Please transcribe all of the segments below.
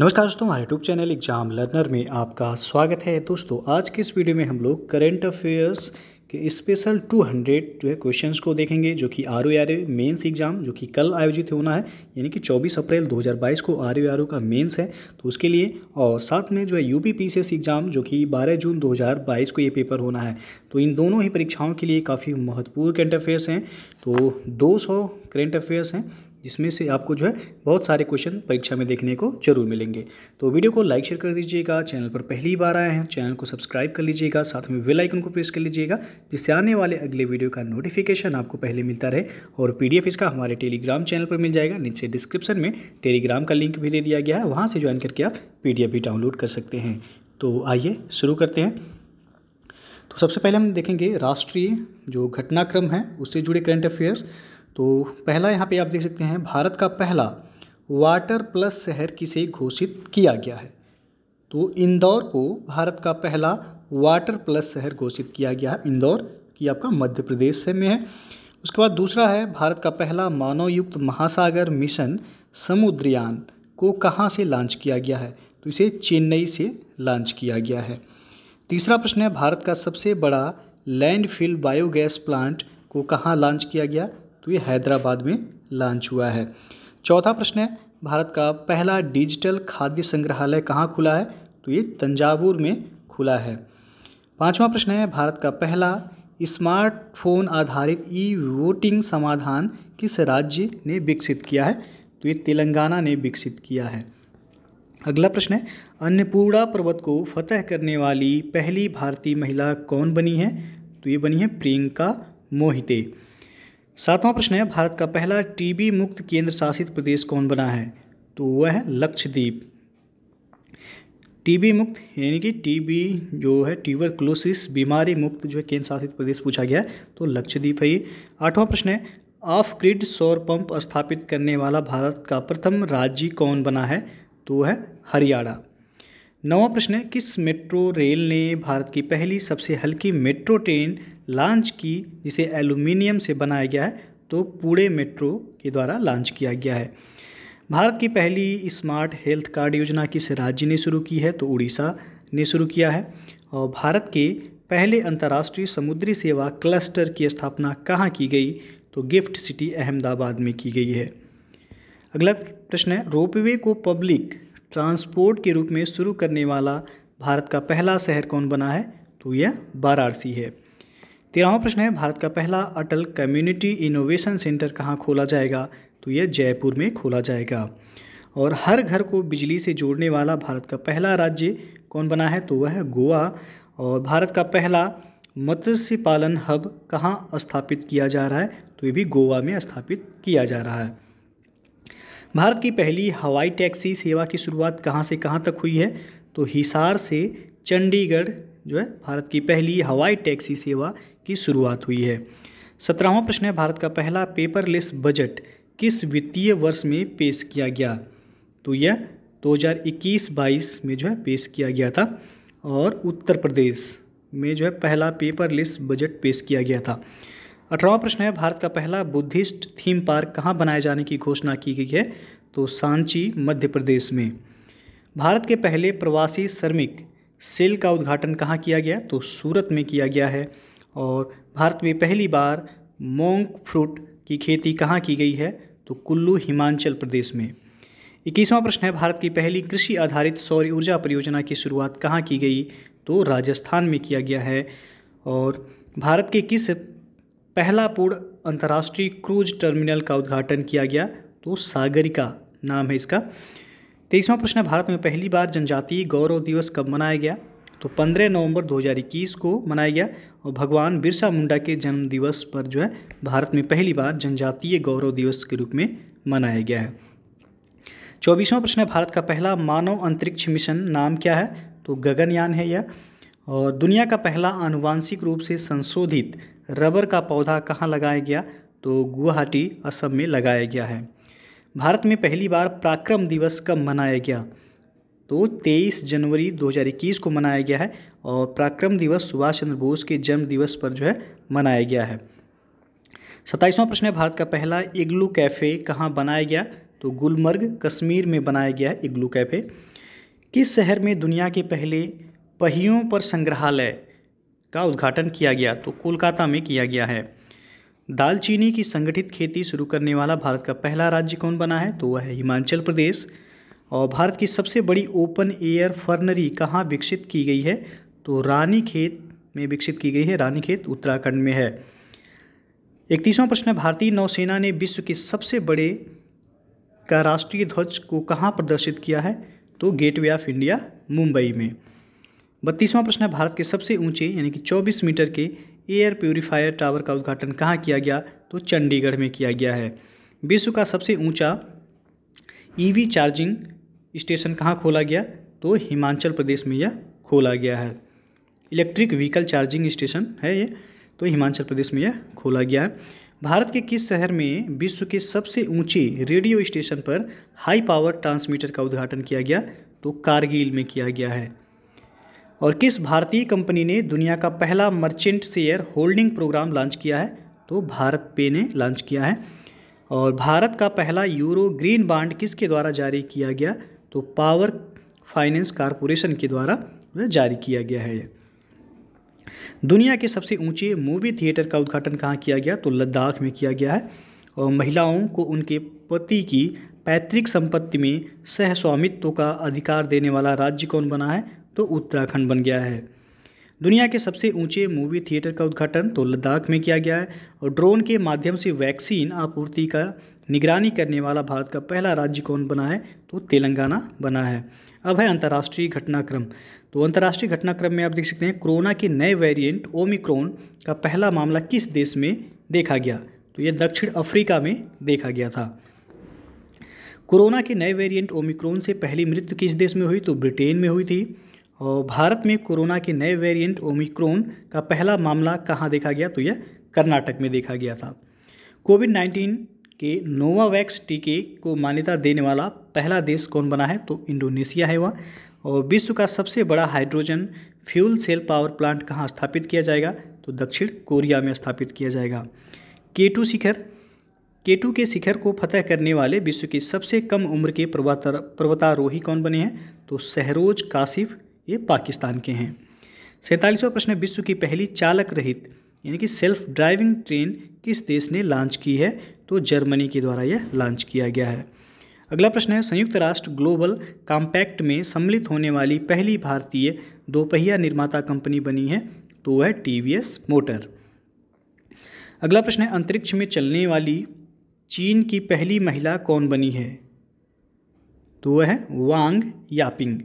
नमस्कार दोस्तों हमारे यूट्यूब चैनल एग्जाम लर्नर में आपका स्वागत है दोस्तों आज के इस वीडियो में हम लोग करेंट अफेयर्स के स्पेशल 200 जो है क्वेश्चंस को देखेंगे जो कि R O R mains exam जो कि कल आयोजित होना है यानी कि 24 अप्रैल 2022 को आर ओ आर का मेंस है तो उसके लिए और साथ में जो है U P P C S exam जो कि 12 जून 2022 को ये पेपर होना है तो इन दोनों ही परीक्षाओं के लिए काफ़ी महत्वपूर्ण करंट अफेयर्स हैं तो दो सौ करेंट अफेयर्स हैं जिसमें से आपको जो है बहुत सारे क्वेश्चन परीक्षा में देखने को जरूर मिलेंगे तो वीडियो को लाइक शेयर कर दीजिएगा चैनल पर पहली बार आए हैं चैनल को सब्सक्राइब कर लीजिएगा साथ में बेल आइकन को प्रेस कर लीजिएगा जिससे आने वाले अगले वीडियो का नोटिफिकेशन आपको पहले मिलता रहे और एफ इसका हमारे टेलीग्राम चैनल पर मिल जाएगा नीचे डिस्क्रिप्शन में टेलीग्राम का लिंक भी दे दिया गया है वहाँ से ज्वाइन करके आप पी भी डाउनलोड कर सकते हैं तो आइए शुरू करते हैं तो सबसे पहले हम देखेंगे राष्ट्रीय जो घटनाक्रम है उससे जुड़े करंट अफेयर्स तो पहला यहाँ पे आप देख सकते हैं भारत का पहला वाटर प्लस शहर किसे घोषित किया गया है तो इंदौर को भारत का पहला वाटर प्लस शहर घोषित किया गया है इंदौर की आपका मध्य प्रदेश से में है उसके बाद दूसरा है भारत का पहला मानवयुक्त महासागर मिशन समुद्रयान को कहाँ से लॉन्च किया गया है तो इसे चेन्नई से लॉन्च किया गया है तीसरा प्रश्न है भारत का सबसे बड़ा लैंडफिल बायोगैस प्लांट को कहाँ लॉन्च किया गया तो ये हैदराबाद में लॉन्च हुआ है चौथा प्रश्न है भारत का पहला डिजिटल खाद्य संग्रहालय कहाँ खुला है तो ये तंजावुर में खुला है पांचवा प्रश्न है भारत का पहला स्मार्टफोन आधारित ई वोटिंग समाधान किस राज्य ने विकसित किया है तो ये तेलंगाना ने विकसित किया है अगला प्रश्न है अन्नपूर्णा पर्वत को फतह करने वाली पहली भारतीय महिला कौन बनी है तो ये बनी है प्रियंका मोहिते सातवां प्रश्न है भारत का पहला टीबी मुक्त केंद्र शासित प्रदेश कौन बना है तो वह है लक्षद्वीप टीबी मुक्त यानी कि टीबी जो है ट्यूबरक्लोसिस बीमारी मुक्त जो है केंद्र शासित प्रदेश पूछा गया है तो लक्षद्वीप है ये आठवां प्रश्न है ऑफ ग्रिड सौर पंप स्थापित करने वाला भारत का प्रथम राज्य कौन बना है तो है हरियाणा नवा प्रश्न है किस मेट्रो रेल ने भारत की पहली सबसे हल्की मेट्रो ट्रेन लॉन्च की जिसे एल्यूमिनियम से बनाया गया है तो पूरे मेट्रो के द्वारा लॉन्च किया गया है भारत की पहली स्मार्ट हेल्थ कार्ड योजना किस राज्य ने शुरू की है तो उड़ीसा ने शुरू किया है और भारत के पहले अंतर्राष्ट्रीय समुद्री सेवा क्लस्टर की स्थापना कहाँ की गई तो गिफ्ट सिटी अहमदाबाद में की गई है अगला प्रश्न है रोपवे को पब्लिक ट्रांसपोर्ट के रूप में शुरू करने वाला भारत का पहला शहर कौन बना है तो यह वाराणसी है तेरहवा प्रश्न है भारत का पहला अटल कम्युनिटी इनोवेशन सेंटर कहाँ खोला जाएगा तो यह जयपुर में खोला जाएगा और हर घर को बिजली से जोड़ने वाला भारत का पहला राज्य कौन बना है तो वह है गोवा और भारत का पहला मत्स्य पालन हब कहाँ स्थापित किया जा रहा है तो ये भी गोवा में स्थापित किया जा रहा है भारत की पहली हवाई टैक्सी सेवा की शुरुआत कहाँ से कहाँ तक हुई है तो हिसार से चंडीगढ़ जो है भारत की पहली हवाई टैक्सी सेवा की शुरुआत हुई है सत्रहवां प्रश्न है भारत का पहला पेपरलेस बजट किस वित्तीय वर्ष में पेश किया गया तो यह 2021-22 में जो है पेश किया गया था और उत्तर प्रदेश में जो है पहला पेपरलेस बजट पेश किया गया था अठारहवा प्रश्न है भारत का पहला बुद्धिस्ट थीम पार्क कहाँ बनाए जाने की घोषणा की गई है तो सांची मध्य प्रदेश में भारत के पहले प्रवासी श्रमिक सेल का उद्घाटन कहाँ किया गया तो सूरत में किया गया है और भारत में पहली बार मोंग फ्रूट की खेती कहाँ की गई है तो कुल्लू हिमाचल प्रदेश में इक्कीसवां प्रश्न है भारत की पहली कृषि आधारित सौर ऊर्जा परियोजना की शुरुआत कहाँ की गई तो राजस्थान में किया गया है और भारत के किस पहला पूर्ण अंतर्राष्ट्रीय क्रूज टर्मिनल का उद्घाटन किया गया तो सागरिका नाम है इसका तेईसवां प्रश्न है भारत में पहली बार जनजातीय गौरव दिवस कब मनाया गया तो 15 नवंबर 2021 को मनाया गया और भगवान बिरसा मुंडा के जन्म दिवस पर जो है भारत में पहली बार जनजातीय गौरव दिवस के रूप में मनाया गया है चौबीसवां प्रश्न है भारत का पहला मानव अंतरिक्ष मिशन नाम क्या है तो गगनयान है यह और दुनिया का पहला आनुवांशिक रूप से संशोधित रबर का पौधा कहाँ लगाया गया तो गुवाहाटी असम में लगाया गया है भारत में पहली बार पराक्रम दिवस कब मनाया गया तो 23 जनवरी 2021 को मनाया गया है और पराक्रम दिवस सुभाष चंद्र बोस के जन्म दिवस पर जो है मनाया गया है सत्ताईसवां प्रश्न है भारत का पहला इग्लू कैफ़े कहाँ बनाया गया तो गुलमर्ग कश्मीर में बनाया गया है इग्लू कैफ़े किस शहर में दुनिया के पहले पहियों पर संग्रहालय का उद्घाटन किया गया तो कोलकाता में किया गया है दालचीनी की संगठित खेती शुरू करने वाला भारत का पहला राज्य कौन बना है तो वह है हिमाचल प्रदेश और भारत की सबसे बड़ी ओपन एयर फर्नरी कहाँ विकसित की गई है तो रानी खेत में विकसित की गई है रानी खेत उत्तराखंड में है इकतीसवां प्रश्न है भारतीय नौसेना ने विश्व के सबसे बड़े का राष्ट्रीय ध्वज को कहाँ प्रदर्शित किया है तो गेटवे ऑफ इंडिया मुंबई में बत्तीसवां प्रश्न है भारत के सबसे ऊंचे यानी कि 24 मीटर के एयर प्योरीफायर टावर का उद्घाटन कहाँ किया गया तो चंडीगढ़ में किया गया है विश्व का सबसे ऊंचा ईवी e चार्जिंग स्टेशन कहाँ खोला गया तो हिमाचल प्रदेश में यह खोला गया है इलेक्ट्रिक व्हीकल चार्जिंग स्टेशन है ये तो हिमाचल प्रदेश में यह खोला गया है भारत के किस शहर में विश्व के सबसे ऊंचे रेडियो स्टेशन पर हाई पावर ट्रांसमीटर का उद्घाटन किया गया तो कारगिल में किया गया है और किस भारतीय कंपनी ने दुनिया का पहला merchant shareholding programme launch किया है तो भारत पे ने लॉन्च किया है और भारत का पहला यूरो ग्रीन बांड किसके द्वारा जारी किया गया तो पावर फाइनेंस कॉरपोरेशन के द्वारा जारी किया गया है दुनिया के सबसे ऊंचे मूवी थिएटर का उद्घाटन कहाँ किया गया तो लद्दाख में किया गया है और महिलाओं को उनके पति की पैतृक संपत्ति में सहस्वामित्व का अधिकार देने वाला राज्य कौन बना है तो उत्तराखंड बन गया है दुनिया के सबसे ऊंचे मूवी थिएटर का उद्घाटन तो लद्दाख में किया गया है और ड्रोन के माध्यम से वैक्सीन आपूर्ति का निगरानी करने वाला भारत का पहला राज्य कौन बना है तो तेलंगाना बना है अब है अंतर्राष्ट्रीय घटनाक्रम तो अंतर्राष्ट्रीय घटनाक्रम में आप देख सकते हैं कोरोना के नए वेरिएंट ओमिक्रोन का पहला मामला किस देश में देखा गया तो यह दक्षिण अफ्रीका में देखा गया था कोरोना के नए वेरिएंट ओमिक्रोन से पहली मृत्यु किस देश में हुई तो ब्रिटेन में हुई थी और भारत में कोरोना के नए वेरिएंट ओमिक्रोन का पहला मामला कहाँ देखा गया तो यह कर्नाटक में देखा गया था कोविड नाइन्टीन कि नोवावैक्स टीके को मान्यता देने वाला पहला देश कौन बना है तो इंडोनेशिया है वह और विश्व का सबसे बड़ा hydrogen fuel cell power plant कहाँ स्थापित किया जाएगा तो दक्षिण कोरिया में स्थापित किया जाएगा केटू शिखर केटू के शिखर को फतह करने वाले विश्व के सबसे कम उम्र के पर्वतारोही कौन बने हैं तो सहरोज काशिफ ये पाकिस्तान के हैं सैंतालीसवां प्रश्न विश्व की पहली चालक रहित यानी कि सेल्फ ड्राइविंग ट्रेन किस देश ने लॉन्च की है तो जर्मनी के द्वारा यह लॉन्च किया गया है अगला प्रश्न है संयुक्त राष्ट्र ग्लोबल कॉम्पैक्ट में सम्मिलित होने वाली पहली भारतीय दोपहिया निर्माता कंपनी बनी है तो वह टी मोटर अगला प्रश्न है अंतरिक्ष में चलने वाली चीन की पहली महिला कौन बनी है तो वह है वांग यापिंग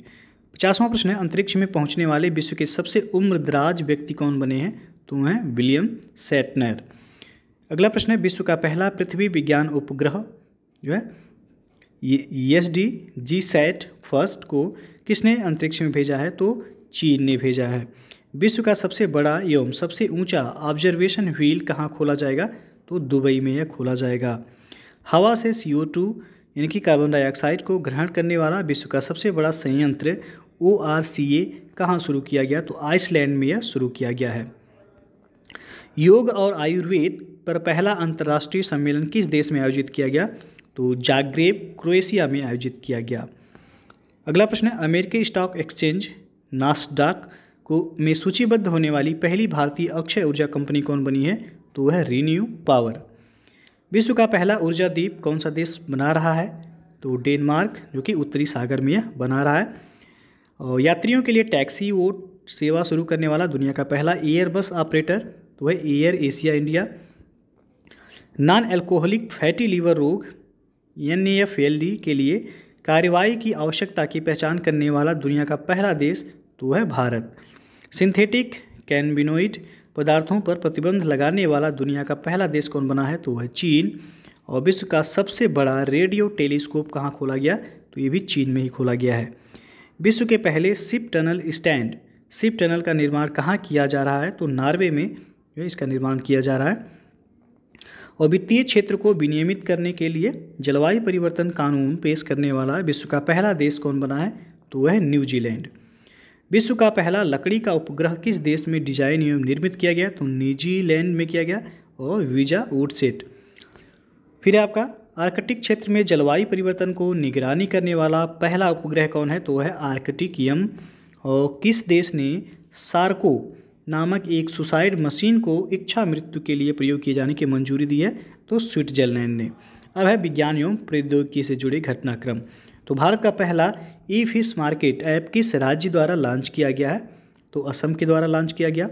पचासवां प्रश्न है अंतरिक्ष में पहुंचने वाले विश्व के सबसे उम्रदराज व्यक्ति कौन बने हैं तो वह है विलियम सेटनर अगला प्रश्न है विश्व का पहला पृथ्वी विज्ञान उपग्रह जो है ये S D G sat first को किसने अंतरिक्ष में भेजा है तो चीन ने भेजा है विश्व का सबसे बड़ा एवं सबसे ऊंचा ऑब्जर्वेशन व्हील कहाँ खोला जाएगा तो दुबई में यह खोला जाएगा हवा से सी ओ टू यानी कि कार्बन डाइऑक्साइड को ग्रहण करने वाला विश्व का सबसे बड़ा संयंत्र ओ आर सी ए कहाँ शुरू किया गया तो आइसलैंड में यह शुरू किया गया है योग और आयुर्वेद पर पहला अंतर्राष्ट्रीय सम्मेलन किस देश में आयोजित किया गया तो जाग्रेब क्रोएशिया में आयोजित किया गया अगला प्रश्न है अमेरिकी स्टॉक एक्सचेंज नास्डाक को में सूचीबद्ध होने वाली पहली भारतीय अक्षय ऊर्जा कंपनी कौन बनी है तो वह रीन्यू पावर विश्व का पहला ऊर्जा द्वीप कौन सा देश बना रहा है तो डेनमार्क जो कि उत्तरी सागर में यह बना रहा है और यात्रियों के लिए टैक्सी वो सेवा शुरू करने वाला दुनिया का पहला एयर बस ऑपरेटर तो है Air Asia India non alcoholic fatty liver रोग एन के लिए कार्रवाई की आवश्यकता की पहचान करने वाला दुनिया का पहला देश तो है भारत सिंथेटिक कैनबिनोइड पदार्थों पर प्रतिबंध लगाने वाला दुनिया का पहला देश कौन बना है तो है चीन और विश्व का सबसे बड़ा रेडियो टेलीस्कोप कहाँ खोला गया तो ये भी चीन में ही खोला गया है विश्व के पहले ship tunnel Stad ship tunnel का निर्माण कहाँ किया जा रहा है तो नॉर्वे में जो इसका निर्माण किया जा रहा है और वित्तीय क्षेत्र को विनियमित करने के लिए जलवायु परिवर्तन कानून पेश करने वाला विश्व का पहला देश कौन बना है तो वह न्यूजीलैंड विश्व का पहला लकड़ी का उपग्रह किस देश में डिजाइन एवं निर्मित किया गया तो न्यूजीलैंड में किया गया और वीजा वुडसेट फिर आपका आर्कटिक क्षेत्र में जलवायु परिवर्तन को निगरानी करने वाला पहला उपग्रह कौन है तो वह आर्कटिक यम और किस देश ने सार्को नामक एक सुसाइड मशीन को इच्छा मृत्यु के लिए प्रयोग किए जाने की मंजूरी दी है तो स्विट्जरलैंड ने अब है विज्ञान एवं प्रौद्योगिकी से जुड़े घटनाक्रम तो भारत का पहला ई फिश मार्केट ऐप किस राज्य द्वारा लॉन्च किया गया है तो असम के द्वारा लॉन्च किया गया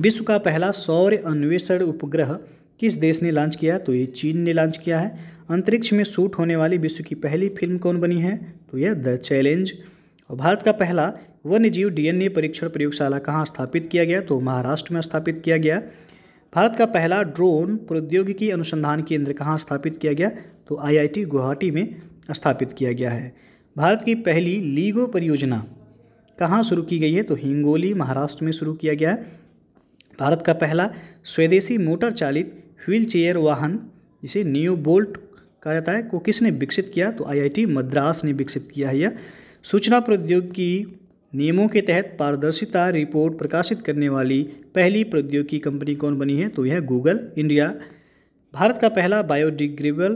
विश्व का पहला सौर अन्वेषण उपग्रह किस देश ने लॉन्च किया तो ये चीन ने लॉन्च किया है अंतरिक्ष में शूट होने वाली विश्व की पहली फिल्म कौन बनी है तो यह द चैलेंज और भारत का पहला वन्य जीव डीएनए परीक्षण प्रयोगशाला कहाँ स्थापित किया गया तो महाराष्ट्र में स्थापित किया गया भारत का पहला ड्रोन प्रौद्योगिकी अनुसंधान केंद्र कहाँ स्थापित किया गया तो आईआईटी गुवाहाटी में स्थापित किया गया है भारत की पहली लीगो परियोजना कहाँ शुरू की गई है तो हिंगोली महाराष्ट्र में शुरू किया गया है भारत का पहला स्वदेशी मोटर चालित व्हील चेयर वाहन जिसे न्यू बोल्ट कहा जाता है को किसने विकसित किया तो आईआईटी मद्रास ने विकसित किया है यह सूचना प्रौद्योगिकी नियमों के तहत पारदर्शिता रिपोर्ट प्रकाशित करने वाली पहली प्रौद्योगिकी कंपनी कौन बनी है तो यह गूगल इंडिया भारत का पहला बायोडिग्रेबल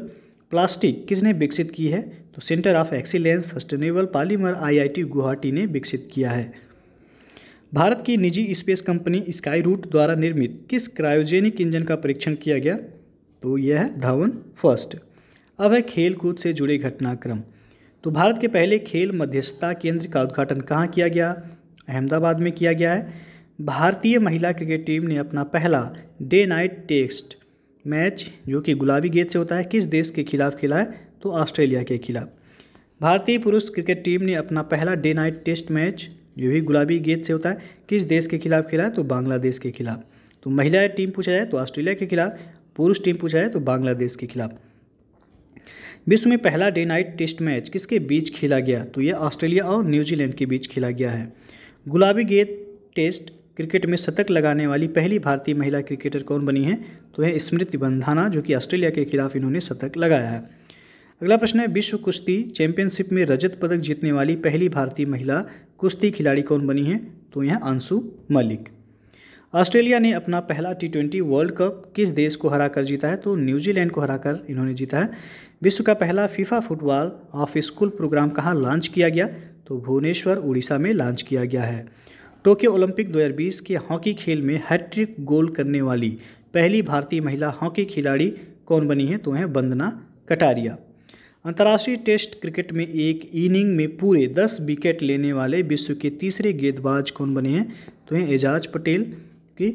प्लास्टिक किसने विकसित की है तो centre of excellence sustainable polymer IIT Guwahati ने विकसित किया है भारत की निजी स्पेस कंपनी स्काई रूट द्वारा निर्मित किस क्रायोजेनिक इंजन का परीक्षण किया गया तो यह है धावन फर्स्ट अब है खेल कूद से जुड़े घटनाक्रम तो भारत के पहले खेल मध्यस्थता केंद्र का उद्घाटन कहाँ किया गया अहमदाबाद में किया गया है भारतीय महिला क्रिकेट टीम ने अपना पहला डे नाइट टेस्ट मैच जो कि गुलाबी गेंद से होता है किस देश के खिलाफ खेला है तो ऑस्ट्रेलिया के खिलाफ भारतीय पुरुष क्रिकेट टीम ने अपना पहला डे नाइट टेस्ट मैच जो भी गुलाबी गेंद से होता है किस देश के खिलाफ खेला है तो बांग्लादेश के खिलाफ तो महिला टीम पूछा जाए तो ऑस्ट्रेलिया के खिलाफ पुरुष टीम पूछा जाए तो बांग्लादेश के खिलाफ विश्व में पहला डे नाइट टेस्ट मैच किसके बीच खेला गया तो यह ऑस्ट्रेलिया और न्यूजीलैंड के बीच खेला गया है गुलाबी गेंद टेस्ट क्रिकेट में शतक लगाने वाली पहली भारतीय महिला क्रिकेटर कौन बनी है तो है स्मृति बंधाना जो कि ऑस्ट्रेलिया के खिलाफ इन्होंने शतक लगाया है अगला प्रश्न है विश्व कुश्ती चैंपियनशिप में रजत पदक जीतने वाली पहली भारतीय महिला कुश्ती खिलाड़ी कौन बनी है तो यह अंशु मलिक ऑस्ट्रेलिया ने अपना पहला टी ट्वेंटी वर्ल्ड कप किस देश को हराकर जीता है तो न्यूजीलैंड को हराकर इन्होंने जीता है विश्व का पहला FIFA football of school programme कहाँ लॉन्च किया गया तो भुवनेश्वर उड़ीसा में लॉन्च किया गया है टोक्यो ओलंपिक 2020 के हॉकी खेल में हैट्रिक गोल करने वाली पहली भारतीय महिला हॉकी खिलाड़ी कौन बनी है तो हैं वंदना कटारिया अंतर्राष्ट्रीय टेस्ट क्रिकेट में एक इनिंग में पूरे 10 विकेट लेने वाले विश्व के तीसरे गेंदबाज कौन बने हैं तो हैं एजाज पटेल की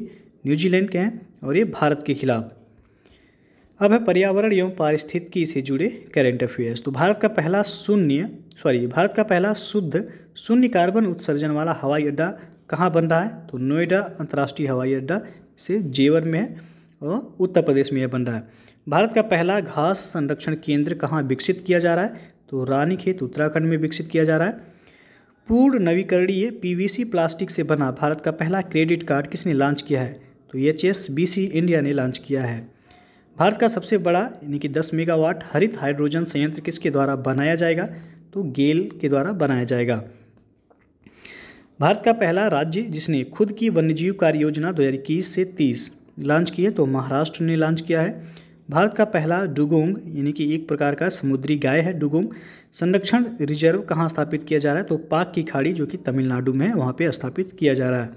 न्यूजीलैंड के हैं और ये भारत के खिलाफ अब है पर्यावरण एवं पारिस्थितिकी से जुड़े करेंट अफेयर्स तो भारत का पहला शून्य सॉरी भारत का पहला शुद्ध शून्य कार्बन उत्सर्जन वाला हवाई अड्डा कहाँ बन रहा है तो नोएडा अंतर्राष्ट्रीय हवाई अड्डा से जेवर में है और उत्तर प्रदेश में यह बन रहा है भारत का पहला घास संरक्षण केंद्र कहाँ विकसित किया जा रहा है तो रानीखेत उत्तराखंड में विकसित किया जा रहा है पूर्ण नवीकरणीय पीवीसी प्लास्टिक से बना भारत का पहला क्रेडिट कार्ड किसने लॉन्च किया है तो H S B C India ने लॉन्च किया है भारत का सबसे बड़ा यानी कि 10 मेगावाट हरित हाइड्रोजन संयंत्र किसके द्वारा बनाया जाएगा तो गेल के द्वारा बनाया जाएगा भारत का पहला राज्य जिसने खुद की वन्यजीव कार्य योजना दो से तीस लॉन्च की है तो महाराष्ट्र ने लॉन्च किया है भारत का पहला डुगोंग यानी कि एक प्रकार का समुद्री गाय है डुगोंग संरक्षण रिजर्व कहाँ स्थापित किया जा रहा है तो पाक की खाड़ी जो कि तमिलनाडु में है वहाँ पर स्थापित किया जा रहा है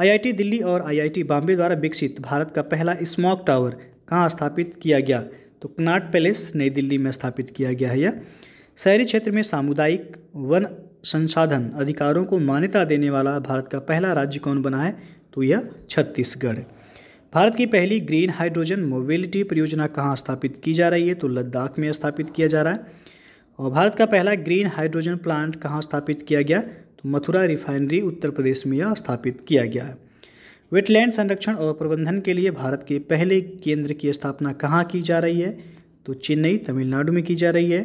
आईआईटी दिल्ली और आईआईटी बॉम्बे द्वारा विकसित भारत का पहला स्मॉक टावर कहाँ स्थापित किया गया तो कनाट पैलेस नई दिल्ली में स्थापित किया गया है यह शहरी क्षेत्र में सामुदायिक वन संसाधन अधिकारों को मान्यता देने वाला भारत का पहला राज्य कौन बना है तो यह छत्तीसगढ़ भारत की पहली ग्रीन हाइड्रोजन मोबिलिटी परियोजना कहाँ स्थापित की जा रही है तो लद्दाख में स्थापित किया जा रहा है और भारत का पहला ग्रीन हाइड्रोजन प्लांट कहाँ स्थापित किया गया तो मथुरा रिफाइनरी उत्तर प्रदेश में यह स्थापित किया गया है वेटलैंड संरक्षण और प्रबंधन के लिए भारत के पहले केंद्र की स्थापना कहाँ की जा रही है तो चेन्नई तमिलनाडु में की जा रही है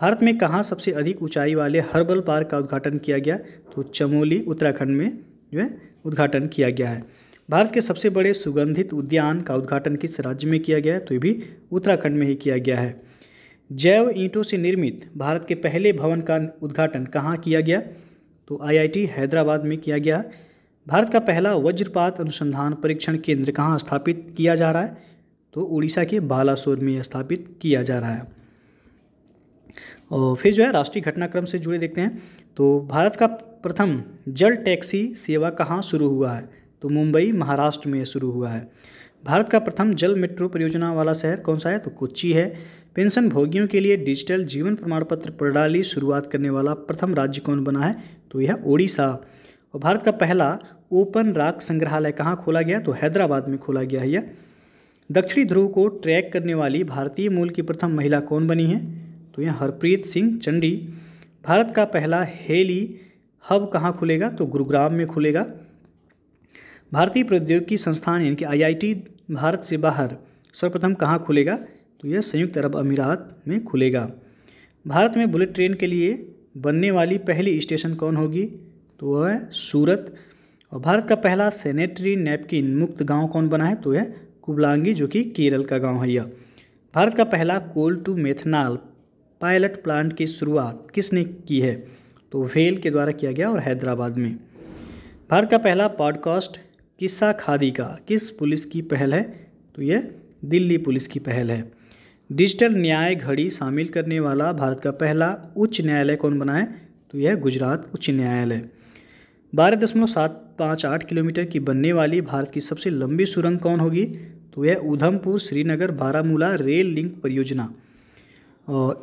भारत में कहाँ सबसे अधिक ऊंचाई वाले हर्बल पार्क का उद्घाटन किया गया तो चमोली उत्तराखंड में जो है उद्घाटन किया गया है भारत के सबसे बड़े सुगंधित उद्यान का उद्घाटन किस राज्य में किया गया है तो ये भी उत्तराखंड में ही किया गया है जैव ईंटों से निर्मित भारत के पहले भवन का उद्घाटन कहाँ किया गया तो आईआईटी हैदराबाद में किया गया भारत का पहला वज्रपात अनुसंधान परीक्षण केंद्र कहाँ स्थापित किया जा रहा है तो उड़ीसा के बालासोर में स्थापित किया जा रहा है और फिर जो है राष्ट्रीय घटनाक्रम से जुड़े देखते हैं तो भारत का प्रथम जल टैक्सी सेवा कहाँ शुरू हुआ है तो मुंबई महाराष्ट्र में शुरू हुआ है भारत का प्रथम जल मेट्रो परियोजना वाला शहर कौन सा है तो कोच्चि है पेंशन भोगियों के लिए डिजिटल जीवन प्रमाण पत्र प्रणाली शुरुआत करने वाला प्रथम राज्य कौन बना है तो यह ओडिशा और भारत का पहला ओपन राक संग्रहालय कहाँ खोला गया तो हैदराबाद में खोला गया है यह दक्षिणी ध्रुव को ट्रैक करने वाली भारतीय मूल की प्रथम महिला कौन बनी है तो यह हरप्रीत सिंह चंडी भारत का पहला हेली हब कहाँ खुलेगा तो गुरुग्राम में खुलेगा भारतीय प्रौद्योगिकी संस्थान यानी कि आईआईटी भारत से बाहर सर्वप्रथम कहाँ खुलेगा तो यह संयुक्त अरब अमीरात में खुलेगा भारत में बुलेट ट्रेन के लिए बनने वाली पहली स्टेशन कौन होगी तो वह है सूरत और भारत का पहला सेनेटरी नैपकिन मुक्त गांव कौन बना है तो यह कुबलांगी जो कि केरल का गांव है यह भारत का पहला coal to methanol pilot plant की शुरुआत किसने की है तो वेल के द्वारा किया गया और हैदराबाद में भारत का पहला पॉडकास्ट किस्सा खादी का किस पुलिस की पहल है तो यह दिल्ली पुलिस की पहल है डिजिटल न्याय घड़ी शामिल करने वाला भारत का पहला उच्च न्यायालय कौन बना है तो यह गुजरात उच्च न्यायालय बारह दशमलव सात पाँच आठ किलोमीटर की बनने वाली भारत की सबसे लंबी सुरंग कौन होगी तो यह उधमपुर श्रीनगर बारामूला रेल लिंक परियोजना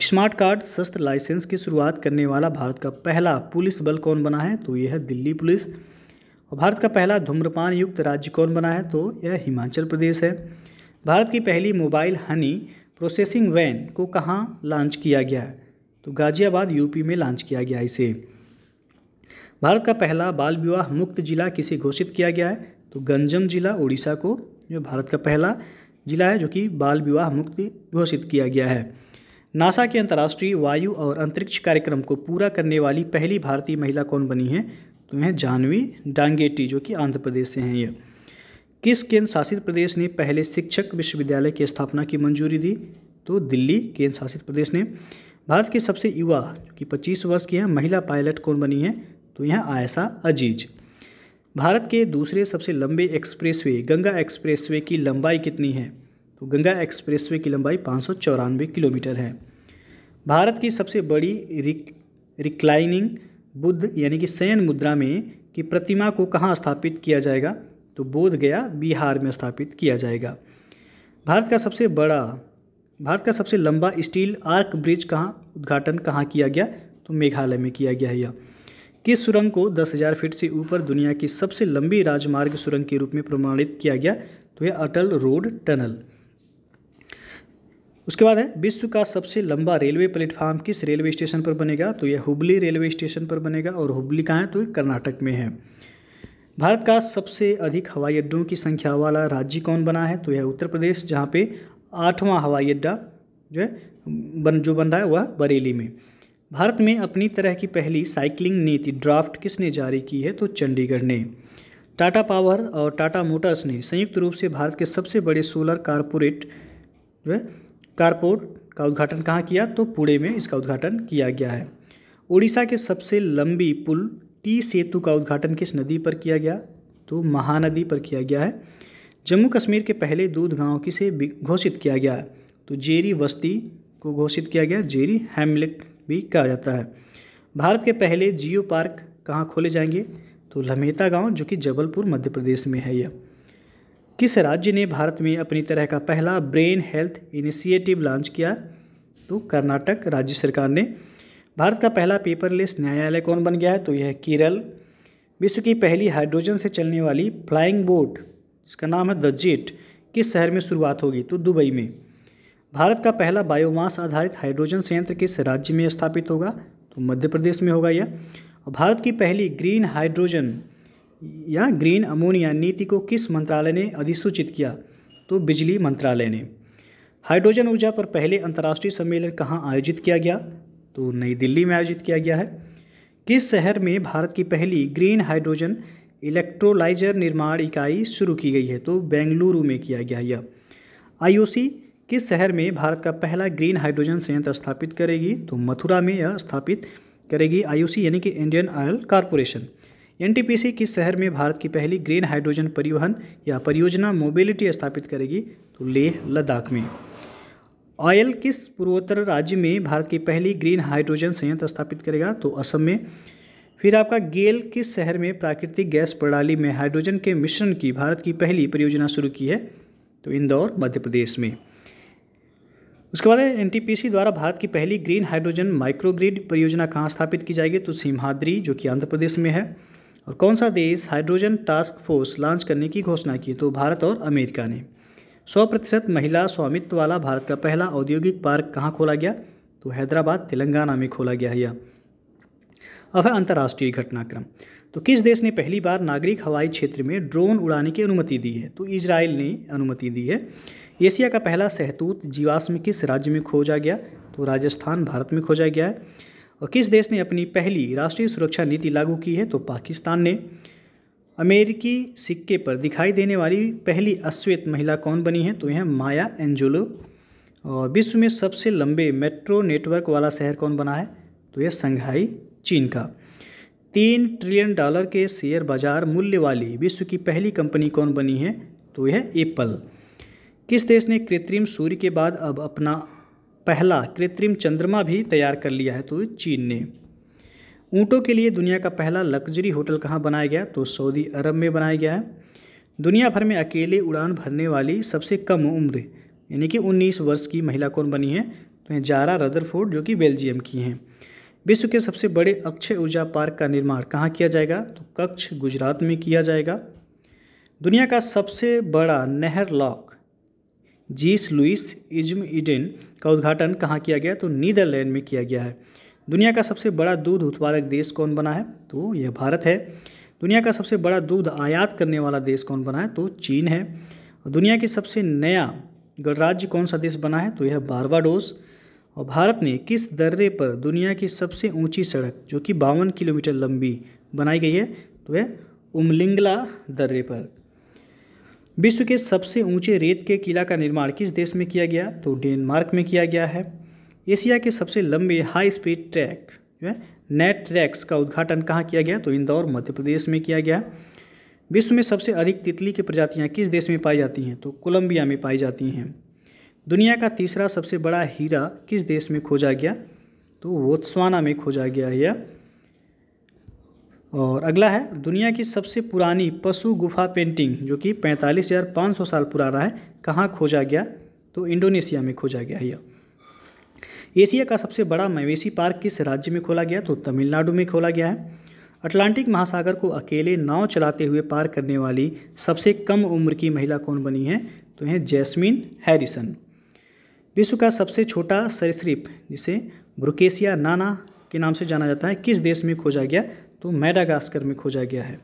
स्मार्ट कार्ड शस्त्र लाइसेंस की शुरुआत करने वाला भारत का पहला पुलिस बल कौन बना है तो यह दिल्ली पुलिस और भारत का पहला धूम्रपान युक्त राज्य कौन बना है तो यह हिमाचल प्रदेश है भारत की पहली मोबाइल हनी प्रोसेसिंग वैन को कहाँ लॉन्च किया गया है तो गाज़ियाबाद यूपी में लॉन्च किया गया इसे भारत का पहला बाल विवाह मुक्त जिला किसे घोषित किया गया है तो गंजम जिला उड़ीसा को जो भारत का पहला जिला है जो कि बाल विवाह मुक्त घोषित किया गया है नासा के अंतर्राष्ट्रीय वायु और अंतरिक्ष कार्यक्रम को पूरा करने वाली पहली भारतीय महिला कौन बनी है तो यह जानवी डांगेटी जो कि आंध्र प्रदेश से हैं ये किस केंद्र शासित प्रदेश ने पहले शिक्षक विश्वविद्यालय की स्थापना की मंजूरी दी तो दिल्ली केंद्र शासित प्रदेश ने भारत के सबसे युवा जो कि 25 वर्ष की है महिला पायलट कौन बनी है तो यहाँ आयसा अजीज भारत के दूसरे सबसे लंबे एक्सप्रेसवे गंगा एक्सप्रेसवे की लंबाई कितनी है तो गंगा एक्सप्रेसवे की लंबाई पाँच किलोमीटर है भारत की सबसे बड़ी रिक रिक्लाइनिंग बुद्ध यानी कि शयन मुद्रा में की प्रतिमा को कहाँ स्थापित किया जाएगा तो बोध गया बिहार में स्थापित किया जाएगा भारत का सबसे बड़ा भारत का सबसे लंबा स्टील आर्क ब्रिज कहाँ उद्घाटन कहाँ किया गया तो मेघालय में किया गया है यह किस सुरंग को 10,000 फीट से ऊपर दुनिया की सबसे लंबी राजमार्ग सुरंग के रूप में प्रमाणित किया गया तो यह अटल रोड टनल उसके बाद है विश्व का सबसे लंबा रेलवे प्लेटफार्म किस रेलवे स्टेशन पर बनेगा तो यह हुबली रेलवे स्टेशन पर बनेगा और हुबली कहाँ है तो कर्नाटक में है भारत का सबसे अधिक हवाई अड्डों की संख्या वाला राज्य कौन बना है तो यह उत्तर प्रदेश जहाँ पे आठवां हवाई अड्डा जो है बन जो बन रहा है वह बरेली में भारत में अपनी तरह की पहली साइकिलिंग नीति ड्राफ्ट किसने जारी की है तो चंडीगढ़ ने टाटा पावर और टाटा मोटर्स ने संयुक्त रूप से भारत के सबसे बड़े सोलर कारपोरेट कारपोर्ट का उद्घाटन कहाँ किया तो पुणे में इसका उद्घाटन किया गया है उड़ीसा के सबसे लंबी पुल टी सेतु का उद्घाटन किस नदी पर किया गया तो महानदी पर किया गया है जम्मू कश्मीर के पहले दूध गाँव किसे घोषित किया गया तो जेरी बस्ती को घोषित किया गया जेरी हैमलेट भी कहा जाता है भारत के पहले जियो पार्क कहाँ खोले जाएंगे तो लमेता गांव जो कि जबलपुर मध्य प्रदेश में है यह किस राज्य ने भारत में अपनी तरह का पहला ब्रेन हेल्थ इनिशिएटिव लॉन्च किया तो कर्नाटक राज्य सरकार ने भारत का पहला पेपरलेस न्यायालय कौन बन गया है तो यह केरल विश्व की पहली हाइड्रोजन से चलने वाली फ्लाइंग बोट जिसका नाम है द जेट किस शहर में शुरुआत होगी तो दुबई में भारत का पहला बायोमास आधारित हाइड्रोजन संयंत्र किस राज्य में स्थापित होगा तो मध्य प्रदेश में होगा यह और भारत की पहली ग्रीन हाइड्रोजन या ग्रीन अमोनिया नीति को किस मंत्रालय ने अधिसूचित किया तो बिजली मंत्रालय ने हाइड्रोजन ऊर्जा पर पहले अंतर्राष्ट्रीय सम्मेलन कहाँ आयोजित किया गया तो नई दिल्ली में आयोजित किया गया है किस शहर में भारत की पहली ग्रीन हाइड्रोजन इलेक्ट्रोलाइजर निर्माण इकाई शुरू की गई है तो बेंगलुरु में किया गया यह आईओसी किस शहर में भारत का पहला ग्रीन हाइड्रोजन संयंत्र स्थापित करेगी तो मथुरा में यह स्थापित करेगी आईयूसी यानी कि इंडियन ऑयल कॉरपोरेशन एनटीपीसी किस शहर में भारत की पहली ग्रीन हाइड्रोजन परिवहन या परियोजना मोबिलिटी स्थापित करेगी तो लेह लद्दाख में ऑयल किस पूर्वोत्तर राज्य में भारत की पहली ग्रीन हाइड्रोजन संयंत्र स्थापित करेगा तो असम में फिर आपका गेल किस शहर में प्राकृतिक गैस प्रणाली में हाइड्रोजन के मिश्रण की भारत की पहली परियोजना शुरू की है तो इंदौर मध्य प्रदेश में उसके बाद एन द्वारा भारत की पहली ग्रीन हाइड्रोजन माइक्रोग्रिड परियोजना कहाँ स्थापित की जाएगी तो सिम्हाद्री जो कि आंध्र प्रदेश में है और कौन सा देश हाइड्रोजन टास्क फोर्स लॉन्च करने की घोषणा की तो भारत और अमेरिका ने सौ प्रतिशत महिला स्वामित्व वाला भारत का पहला औद्योगिक पार्क कहाँ खोला गया तो हैदराबाद तेलंगाना में खोला गया है यह अब है अंतर्राष्ट्रीय घटनाक्रम तो किस देश ने पहली बार नागरिक हवाई क्षेत्र में ड्रोन उड़ाने की अनुमति दी है तो इसराइल ने अनुमति दी है एशिया का पहला सहतूत जीवाश्म किस राज्य में खोजा गया तो राजस्थान भारत में खोजा गया है और किस देश ने अपनी पहली राष्ट्रीय सुरक्षा नीति लागू की है तो पाकिस्तान ने अमेरिकी सिक्के पर दिखाई देने वाली पहली अश्वेत महिला कौन बनी है तो यह माया एंजोलो और विश्व में सबसे लंबे मेट्रो नेटवर्क वाला शहर कौन बना है तो यह संघाई चीन का तीन ट्रिलियन डॉलर के शेयर बाजार मूल्य वाली विश्व की पहली कंपनी कौन बनी है तो यह एप्पल किस देश ने कृत्रिम सूर्य के बाद अब अपना पहला कृत्रिम चंद्रमा भी तैयार कर लिया है तो चीन ने ऊँटों के लिए दुनिया का पहला लग्जरी होटल कहाँ बनाया गया तो सऊदी अरब में बनाया गया है दुनिया भर में अकेले उड़ान भरने वाली सबसे कम उम्र यानी कि 19 वर्ष की महिला कौन बनी है तो हैं जारा रदरफोर्ड जो कि बेल्जियम की हैं विश्व के सबसे बड़े अक्षय ऊर्जा पार्क का निर्माण कहाँ किया जाएगा तो कच्छ गुजरात में किया जाएगा दुनिया का सबसे बड़ा नहर लॉक जीस लुइस इज्म इडेन का उद्घाटन कहाँ किया गया तो नीदरलैंड में किया गया है दुनिया का सबसे बड़ा दूध उत्पादक देश कौन बना है तो यह भारत है दुनिया का सबसे बड़ा दूध आयात करने वाला देश कौन बना है तो चीन है दुनिया के सबसे नया गणराज्य कौन सा देश बना है तो यह बारवाडोस और भारत ने किस दर्रे पर दुनिया की सबसे ऊंची सड़क जो कि बावन किलोमीटर लंबी बनाई गई है तो यह उमलिंगला दर्रे पर विश्व के सबसे ऊंचे रेत के किला का निर्माण किस देश में किया गया तो डेनमार्क में किया गया है एशिया के सबसे लंबे हाई स्पीड ट्रैक जो है नेट ट्रैक्स का उद्घाटन कहाँ किया गया तो इंदौर मध्य प्रदेश में किया गया विश्व में सबसे अधिक तितली की प्रजातियाँ किस देश में पाई जाती हैं तो कोलंबिया में पाई जाती हैं दुनिया का तीसरा सबसे बड़ा हीरा किस देश में खोजा गया तो वोत्सवाना में खोजा गया या और अगला है दुनिया की सबसे पुरानी पशु गुफा पेंटिंग जो कि पैंतालीस हज़ार पाँच सौ साल पुराना है कहाँ खोजा गया तो इंडोनेशिया में खोजा गया यह एशिया का सबसे बड़ा मवेशी पार्क किस राज्य में खोला गया तो तमिलनाडु में खोला गया है अटलांटिक महासागर को अकेले नाव चलाते हुए पार करने वाली सबसे कम उम्र की महिला कौन बनी है तो हैं जैस्मिन हैरिसन विश्व का सबसे छोटा सरसरीप जिसे ब्रुकेशिया नाना के नाम से जाना जाता है किस देश में खोजा गया तो मेडागास्कर में खोजा गया है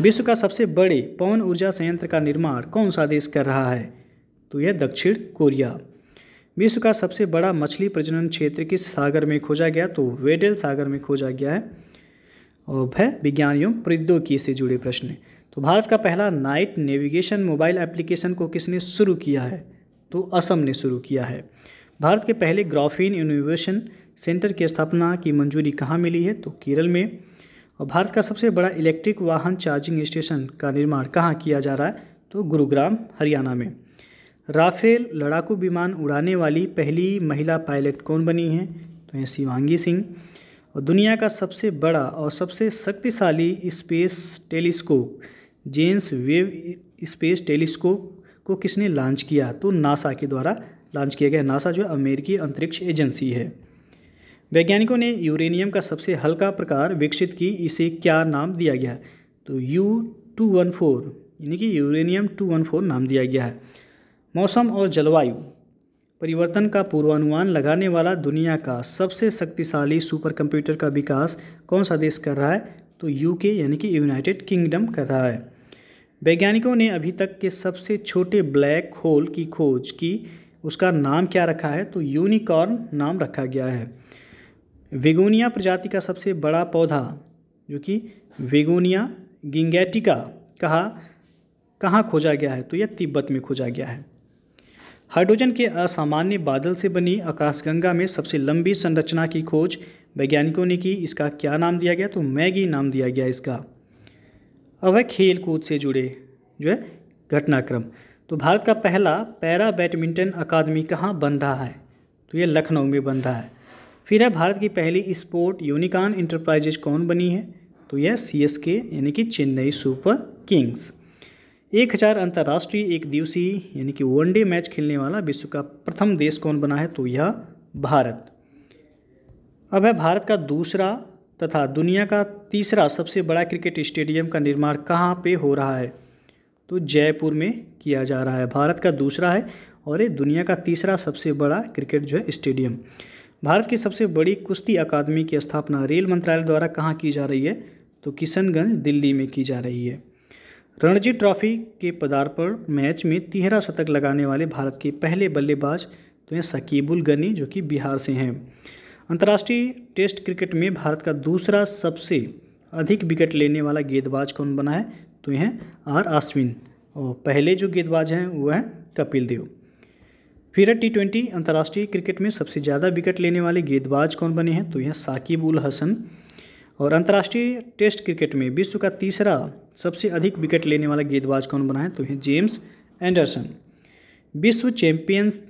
विश्व का सबसे बड़े पवन ऊर्जा संयंत्र का निर्माण कौन सा देश कर रहा है तो यह दक्षिण कोरिया विश्व का सबसे बड़ा मछली प्रजनन क्षेत्र किस सागर में खोजा गया तो वेडल सागर में खोजा गया है और भय विज्ञान एवं प्रौद्योगिकी से जुड़े प्रश्न तो भारत का पहला नाइट नेविगेशन मोबाइल एप्लीकेशन को किसने शुरू किया है तो असम ने शुरू किया है भारत के पहले ग्राफीन इनोवेशन सेंटर की स्थापना की मंजूरी कहाँ मिली है तो केरल में और भारत का सबसे बड़ा इलेक्ट्रिक वाहन चार्जिंग स्टेशन का निर्माण कहाँ किया जा रहा है तो गुरुग्राम हरियाणा में राफेल लड़ाकू विमान उड़ाने वाली पहली महिला पायलट कौन बनी है तो हैं शिवांगी सिंह और दुनिया का सबसे बड़ा और सबसे शक्तिशाली space telescope James Webb space telescope को किसने लॉन्च किया तो नासा के द्वारा लॉन्च किया गया नासा जो अमेरिकी अंतरिक्ष एजेंसी है वैज्ञानिकों ने यूरेनियम का सबसे हल्का प्रकार विकसित की इसे क्या नाम दिया गया है तो यू टू वन फोर यानी कि यूरेनियम टू वन फोर नाम दिया गया है मौसम और जलवायु परिवर्तन का पूर्वानुमान लगाने वाला दुनिया का सबसे शक्तिशाली सुपर कंप्यूटर का विकास कौन सा देश कर रहा है तो यूके यानी कि यूनाइटेड किंगडम कर रहा है वैज्ञानिकों ने अभी तक के सबसे छोटे ब्लैक होल की खोज की उसका नाम क्या रखा है तो यूनिकॉर्न नाम रखा गया है वेगोनिया प्रजाति का सबसे बड़ा पौधा जो कि वेगोनिया गिंगेटिका कहा कहाँ खोजा गया है तो यह तिब्बत में खोजा गया है हाइड्रोजन के असामान्य बादल से बनी आकाशगंगा में सबसे लंबी संरचना की खोज वैज्ञानिकों ने की इसका क्या नाम दिया गया तो मैगी नाम दिया गया इसका अब है खेल कूद से जुड़े जो है घटनाक्रम तो भारत का पहला पैरा बैडमिंटन अकादमी कहाँ बन रहा है तो ये लखनऊ में बन रहा है फिर है भारत की पहली स्पोर्ट यूनिकॉन इंटरप्राइजेज कौन बनी है तो यह सी एस के यानी कि चेन्नई सुपर किंग्स एक हज़ार अंतर्राष्ट्रीय एक दिवसीय यानी कि वनडे मैच खेलने वाला विश्व का प्रथम देश कौन बना है तो यह भारत अब है भारत का दूसरा तथा दुनिया का तीसरा सबसे बड़ा क्रिकेट स्टेडियम का निर्माण कहाँ पे हो रहा है तो जयपुर में किया जा रहा है भारत का दूसरा है और ये दुनिया का तीसरा सबसे बड़ा क्रिकेट जो है स्टेडियम भारत की सबसे बड़ी कुश्ती अकादमी की स्थापना रेल मंत्रालय द्वारा कहाँ की जा रही है तो किशनगंज दिल्ली में की जा रही है रणजी ट्रॉफी के पदार्पण मैच में तिहरा शतक लगाने वाले भारत के पहले बल्लेबाज तो हैं सकीबुल गनी जो कि बिहार से हैं अंतर्राष्ट्रीय टेस्ट क्रिकेट में भारत का दूसरा सबसे अधिक विकेट लेने वाला गेंदबाज कौन बना है तो यह आर आश्विन और पहले जो गेंदबाज हैं वह हैं कपिल देव फिर है टी ट्वेंटी अंतर्राष्ट्रीय क्रिकेट में सबसे ज़्यादा विकेट लेने वाले गेंदबाज कौन बने हैं तो यह साकिब उल हसन और अंतर्राष्ट्रीय टेस्ट क्रिकेट में विश्व का तीसरा सबसे अधिक विकेट लेने वाला गेंदबाज कौन बना है तो यह जेम्स एंडरसन विश्व चैंपियंस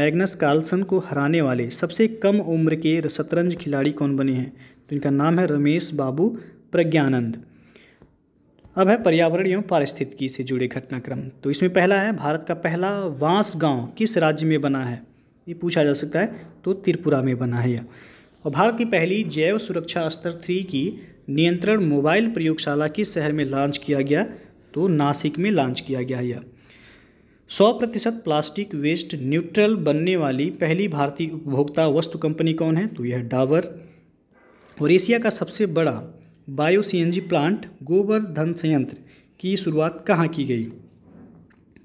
मैग्नस कार्लसन को हराने वाले सबसे कम उम्र के शतरंज खिलाड़ी कौन बने हैं तो इनका नाम है रमेश बाबू प्रज्ञानंद अब है पर्यावरण एवं पारिस्थितिकी से जुड़े घटनाक्रम तो इसमें पहला है भारत का पहला वांस गांव किस राज्य में बना है ये पूछा जा सकता है तो त्रिपुरा में बना है यह और भारत की पहली जैव सुरक्षा स्तर थ्री की नियंत्रण मोबाइल प्रयोगशाला किस शहर में लॉन्च किया गया तो नासिक में लॉन्च किया गया यह सौ प्रतिशत प्लास्टिक वेस्ट न्यूट्रल बनने वाली पहली भारतीय उपभोक्ता वस्तु कंपनी कौन है तो यह डाबर और एशिया का सबसे बड़ा बायो सीएनजी प्लांट गोबर धन संयंत्र की शुरुआत कहाँ की गई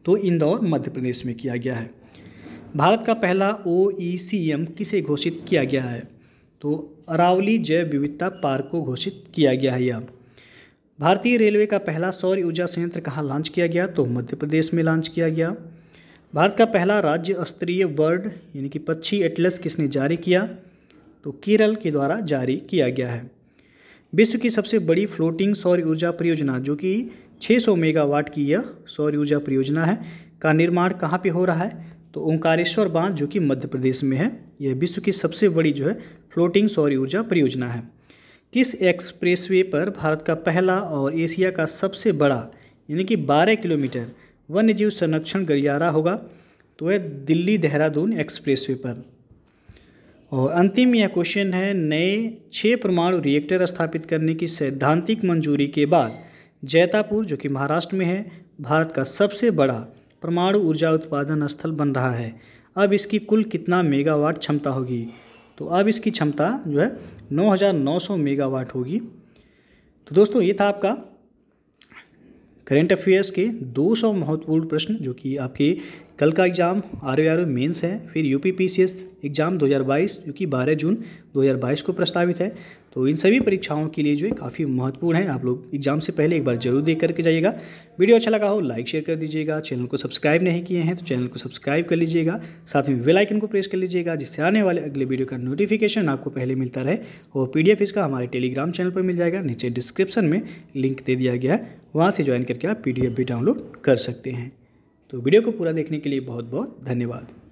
तो इंदौर मध्य प्रदेश में किया गया है भारत का पहला ओ किसे घोषित किया गया है तो अरावली जैव विविधता पार्क को घोषित किया गया है यह भारतीय रेलवे का पहला सौर ऊर्जा संयंत्र कहाँ लॉन्च किया गया तो मध्य प्रदेश में लॉन्च किया गया भारत का पहला राज्य स्तरीय वर्ड यानी कि पक्षी एटलस किसने जारी किया तो केरल के द्वारा जारी किया गया है विश्व की सबसे बड़ी फ्लोटिंग सौर ऊर्जा परियोजना जो कि 600 मेगावाट की यह सौर ऊर्जा परियोजना है का निर्माण कहाँ पे हो रहा है तो ओंकारेश्वर बांध जो कि मध्य प्रदेश में है यह विश्व की सबसे बड़ी जो है फ्लोटिंग सौर ऊर्जा परियोजना है किस एक्सप्रेसवे पर भारत का पहला और एशिया का सबसे बड़ा यानी कि 12 किलोमीटर वन्यजीव संरक्षण गलियारा होगा तो वह दिल्ली देहरादून एक्सप्रेसवे पर और अंतिम यह क्वेश्चन है नए छः परमाणु रिएक्टर स्थापित करने की सैद्धांतिक मंजूरी के बाद जैतापुर जो कि महाराष्ट्र में है भारत का सबसे बड़ा परमाणु ऊर्जा उत्पादन स्थल बन रहा है अब इसकी कुल कितना मेगावाट क्षमता होगी तो अब इसकी क्षमता जो है 9,900 मेगावाट होगी तो दोस्तों ये था आपका करेंट अफेयर्स के 200 महत्वपूर्ण प्रश्न जो कि आपके कल का exam R O R mains है फिर U P P C S exam 2022 जो कि 12 जून 2022 को प्रस्तावित है तो इन सभी परीक्षाओं के लिए जो है काफ़ी महत्वपूर्ण है आप लोग एग्ज़ाम से पहले एक बार जरूर देख करके जाइएगा वीडियो अच्छा लगा हो लाइक शेयर कर दीजिएगा चैनल को सब्सक्राइब नहीं किए हैं तो चैनल को सब्सक्राइब कर लीजिएगा साथ में वेलाइकन को प्रेस कर लीजिएगा जिससे आने वाले अगले वीडियो का नोटिफिकेशन आपको पहले मिलता रहे और पी इसका हमारे टेलीग्राम चैनल पर मिल जाएगा नीचे डिस्क्रिप्शन में लिंक दे दिया गया है वहाँ से ज्वाइन करके आप पी भी डाउनलोड कर सकते हैं तो वीडियो को पूरा देखने के लिए बहुत बहुत धन्यवाद